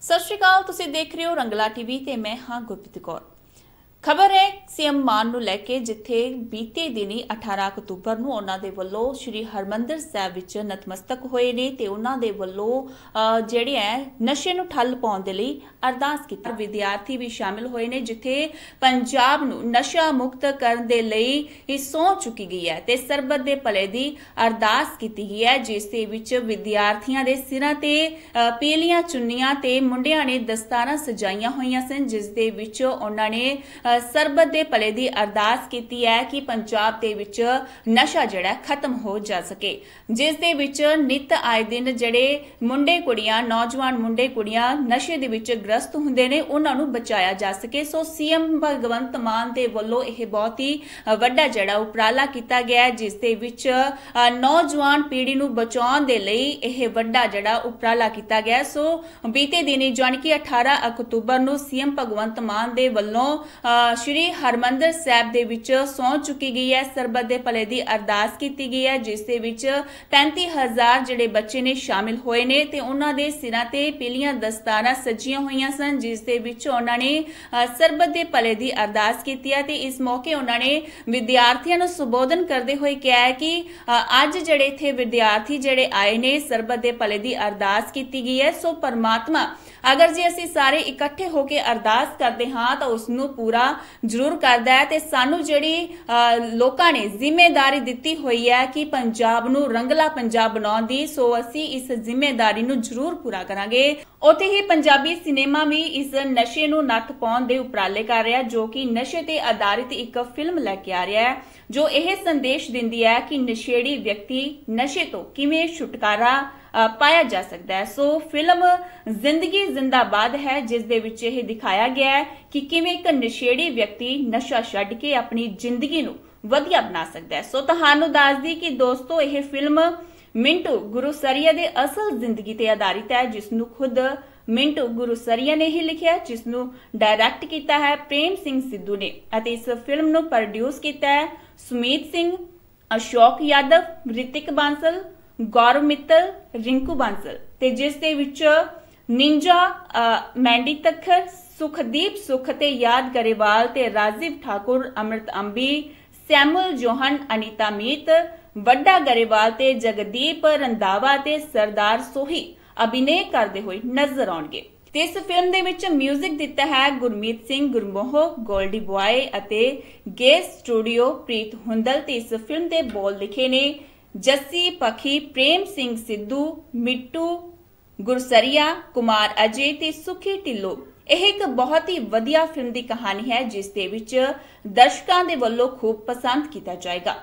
ਸਤਿ ਸ਼੍ਰੀ ਅਕਾਲ ਤੁਸੀਂ ਦੇਖ ਰਹੇ ਹੋ ਰੰਗਲਾ ਟੀਵੀ ਤੇ ਮੈਂ ਹਾਂ ਗੁਰਪ੍ਰੀਤ ਕੌਰ ਖਬਰ ਹੈ ਸੀਐਮ ਮਾਨ ਨੂੰ ਲੈ ਕੇ ਜਿੱਥੇ ਬੀਤੇ ਦਿਨੀ 18 ਅਕਤੂਬਰ ਨੂੰ ਉਹਨਾਂ ਦੇ ਵੱਲੋਂ ਸ੍ਰੀ ਹਰਮੰਦਰ ਸਾਹਿਬ ਵਿੱਚ ਨਤਮਸਤਕ ਹੋਏ ਨੇ ਤੇ ਉਹਨਾਂ ਦੇ ਵੱਲੋਂ ਜਿਹੜੇ ਹੈ ਨਸ਼ੇ ਨੂੰ ਠੱਲ ਪਾਉਣ ਦੇ ਲਈ ਅਰਦਾਸ ਕੀਤੀ ਵਿਦਿਆਰਥੀ ਵੀ ਸ਼ਾਮਿਲ ਹੋਏ ਨੇ ਜਿੱਥੇ ਪੰਜਾਬ ਨੂੰ ਨਸ਼ਾ ਮੁਕਤ ਕਰਨ ਦੇ ਲਈ ਇਹ ਸੋਚ ਚੁੱਕੀ ਗਈ ਹੈ ਤੇ ਸਰਬੱਤ ਦੇ ਭਲੇ ਦੀ ਅਰਦਾਸ ਕੀਤੀ ਗਈ ਹੈ ਜਿਸ ਦੇ ਵਿੱਚ ਵਿਦਿਆਰਥੀਆਂ ਦੇ ਸਿਰਾਂ ਤੇ ਪੀਲੀਆਂ ਚੁੰਨੀਆਂ ਤੇ ਮੁੰਡਿਆਂ ਨੇ ਦਸਤਾਰਾਂ ਸਜਾਈਆਂ ਹੋਈਆਂ ਸਨ ਜਿਸ ਦੇ ਵਿੱਚ ਉਹਨਾਂ ਨੇ ਸਰਬਤ ਦੇ ਭਲੇ ਦੀ ਅਰਦਾਸ ਕੀਤੀ ਹੈ ਕਿ ਪੰਜਾਬ ਦੇ ਵਿੱਚ ਨਸ਼ਾ ਜਿਹੜਾ ਖਤਮ ਹੋ ਜਾ ਸਕੇ ਜਿਸ ਦੇ ਵਿੱਚ ਨਿਤ ਆਏ ਦਿਨ ਜਿਹੜੇ ਮੁੰਡੇ ਕੁੜੀਆਂ ਨੌਜਵਾਨ ਮੁੰਡੇ ਕੁੜੀਆਂ ਨਸ਼ੇ ਦੇ ਵਿੱਚ ਗ੍ਰਸਤ ਹੁੰਦੇ ਨੇ ਉਹਨਾਂ ਨੂੰ ਬਚਾਇਆ ਜਾ ਸਕੇ ਸੋ ਸੀਐਮ ਭਗਵੰਤ ਮਾਨ ਦੇ ਵੱਲੋਂ ਇਹ ਬਹੁਤ ਹੀ ਵੱਡਾ ਜਿਹੜਾ ਉਪਰਾਲਾ ਕੀਤਾ ਗਿਆ ਹੈ ਜਿਸ ਦੇ ਵਿੱਚ ਨੌਜਵਾਨ ਪੀੜ੍ਹੀ ਨੂੰ ਬਚਾਉਣ ਦੇ ਲਈ ਇਹ ਵੱਡਾ ਜਿਹੜਾ ਉਪਰਾਲਾ ਕੀਤਾ ਗਿਆ ਸੋ ਬੀਤੇ ਦਿਨੀ ਜਾਨਕੀ 18 ਅਕਤੂਬਰ ਨੂੰ ਸੀਐਮ ਭਗਵੰਤ ਮਾਨ ਦੇ ਵੱਲੋਂ ਸ਼੍ਰੀ ਹਰਮੰਦਰ ਸਾਹਿਬ ਦੇ ਵਿੱਚ ਸੌਂ ਚੁੱਕੀ ਗਈ ਹੈ ਸਰਬੱਤ ਦੇ ਭਲੇ ਦੀ ਅਰਦਾਸ ਕੀਤੀ ਗਈ ਹੈ ਜਿਸ ਦੇ ਵਿੱਚ 35000 ਜਿਹੜੇ ਬੱਚੇ ਨੇ ਸ਼ਾਮਿਲ ਹੋਏ ਨੇ ਤੇ ਉਹਨਾਂ ਦੇ ਸਿਰਾਂ ਤੇ ਪੀਲੀਆਂ ਦਸਤਾਰਾਂ ਸਜੀਆਂ ਹੋਈਆਂ ਸਨ ਜਿਸ ਦੇ ਵਿੱਚ ਉਹਨਾਂ ਨੇ ਸਰਬੱਤ ਦੇ ਭਲੇ ਦੀ ਅਰਦਾਸ ਕੀਤੀ ਹੈ ਤੇ ਇਸ ਮੌਕੇ ਉਹਨਾਂ ਨੇ ਵਿਦਿਆਰਥੀਆਂ ਨੂੰ ਸੰਬੋਧਨ ਕਰਦੇ ਹੋਏ ਕਿਹਾ ਹੈ ਕਿ ਅੱਜ ਜਿਹੜੇ ਇੱਥੇ ਵਿਦਿਆਰਥੀ ਜਿਹੜੇ ਆਏ ਨੇ ਸਰਬੱਤ ਦੇ ਭਲੇ ਦੀ ਅਰਦਾਸ ਕੀਤੀ ਗਈ ਹੈ ਸੋ ਪਰਮਾਤਮਾ ਅਗਰ ਜੇ ਅਸੀਂ ਸਾਰੇ ਇਕੱਠੇ ਹੋ ਕੇ ਅਰਦਾਸ ਕਰਦੇ ਹਾਂ ਤਾਂ ਉਸ ਨੂੰ ਪੂਰਾ ਜ਼ਰੂਰ ਕਰਦਾ ਹੈ ਤੇ ਸਾਨੂੰ ਜਿਹੜੀ ਲੋਕਾਂ ਨੇ ਜ਼ਿੰਮੇਵਾਰੀ ਦਿੱਤੀ ਹੋਈ ਹੈ ਕਿ ਪੰਜਾਬ ਨੂੰ ਰੰਗਲਾ ਪੰਜਾਬ ਬਣਾਉਣ ਦੀ ਸੋ ਅਸੀਂ ਇਸ ਜ਼ਿੰਮੇਵਾਰੀ ਨੂੰ ਜ਼ਰੂਰ ਪੂਰਾ ਕਰਾਂਗੇ ਉਥੇ ਹੀ ਪੰਜਾਬੀ ਸਿਨੇਮਾ ਵੀ ਇਸ ਨਸ਼ੇ ਨੂੰ ਨੱਥ ਪਾਉਣ ਦੇ ਉਪਰਾਲੇ ਕਰ ਰਿਹਾ ਜੋ ਕਿ ਨਸ਼ੇ ਤੇ ਆਧਾਰਿਤ ਇੱਕ ਫਿਲਮ ਲੈ ਕੇ ਆ ਰਿਹਾ ਹੈ ਜੋ ਇਹ ਸੰਦੇਸ਼ ਦਿੰਦੀ ਹੈ ਕਿ ਨਸ਼ੇੜੀ ਵਿਅਕਤੀ ਨਸ਼ੇ ਤੋਂ ਕਿਵੇਂ ਛੁਟਕਾਰਾ ਪਾਇਆ ਜਾ ਸਕਦਾ ਹੈ ਸੋ ਫਿਲਮ ਜ਼ਿੰਦਗੀ ਜ਼ਿੰਦਾਬਾਦ ਹੈ ਜਿਸ ਦੇ ਵਿੱਚ ਇਹ ਦਿਖਾਇਆ ਗਿਆ ਹੈ ਕਿ ਕਿਵੇਂ ਇੱਕ ਨਸ਼ੇੜੀ ਵਿਅਕਤੀ ਨਸ਼ਾ ਛੱਡ ਕੇ ਆਪਣੀ ਜ਼ਿੰਦਗੀ ਨੂੰ ਵਧੀਆ ਬਣਾ ਸਕਦਾ ਹੈ ਸੋ ਤੁਹਾਨੂੰ ਦੱਸਦੀ ਕਿ ਦੋਸਤੋ ਇਹ ਫਿਲਮ ਮਿੰਟੂ ਗੁਰੂ ਸਰੀਆ ਦੇ ਅਸਲ ਜ਼ਿੰਦਗੀ ਤੇ ਆਧਾਰਿਤ ਹੈ ਜਿਸ ਨੂੰ ਖੁਦ ਮਿੰਟੂ ਗੁਰੂ ਸਰੀਆ ਨੇ ਹੀ ਲਿਖਿਆ ਜਿਸ ਨੂੰ ਡਾਇਰੈਕਟ ਕੀਤਾ ਹੈ ਪ੍ਰੇਮ ਸਿੰਘ ਸਿੱਧੂ ਨੇ ਅਤੇ ਇਸ ਫਿਲਮ ਨੂੰ ਪ੍ਰੋਡਿਊਸ ਕੀਤਾ ਹੈ ਸੁਮੇਤ ਸਿੰਘ ਅਸ਼ੋਕ ਯਾਦਵ ਰਿਤਿਕ ਬਾਂਸਲ ਗੌਰਵ ਮਿੱਤਲ ਰਿੰਕੂ ਬਾਂਸਲ ਤੇ ਜਿਸ ਦੇ ਵਿੱਚ ਨਿੰਜਾ ਮੈਂਡੀ ਤਖਰ ਸੁਖਦੀਪ ਸੁਖ ਤੇ ਯਾਦ ਗਰੇਵਾਲ ਤੇ ਰਾਜੀਵ ਠਾਕੁਰ ਅਮਰਤ ਅੰਬੀ ਸੈਮੂਅਲ ਜੋਹਨ ਅਨੀਤਾ ਮੀਤ ਵੱਡਾ ਗਰੇਵਾਲ ਤੇ ਜਗਦੀਪ ਰੰਦਾਵਾ ਤੇ ਸਰਦਾਰ ਸੋਹੀ ਅਭਿਨੇ ਕਰਦੇ ਹੋਏ ਨਜ਼ਰ ਆਉਣਗੇ ਤੇ ਇਸ ਫਿਲਮ ਦੇ ਵਿੱਚ 뮤직 ਦਿੱਤਾ ਹੈ ਗੁਰਮੀਤ ਸਿੰਘ ਗੁਰਮੋਹ 골ਡੀ ਬੁਆਏ ਅਤੇ ਗੇਸ ਸਟੂਡੀਓ ਪ੍ਰੀਤ ਹੁੰਦਲ ਤੇ ਇਸ ਫਿਲਮ ਦੇ ਬੋਲ ਲਿਖੇ ਨੇ जस्सी पखी प्रेम सिंह सिद्धू ਮਿੱਟੂ ਗੁਰਸਰੀਆ ਕੁਮਾਰ ਅਜੇ ਤੇ ਸੁਖੀ ਢਿੱਲੋਂ ਇਹ ਇੱਕ ਬਹੁਤ ਹੀ ਵਧੀਆ ਫਿਲਮ ਦੀ ਕਹਾਣੀ ਹੈ ਜਿਸ ਦੇ ਵਿੱਚ ਦਰਸ਼ਕਾਂ ਦੇ ਵੱਲੋਂ ਖੂਬ ਪਸੰਦ ਕੀਤਾ ਜਾਏਗਾ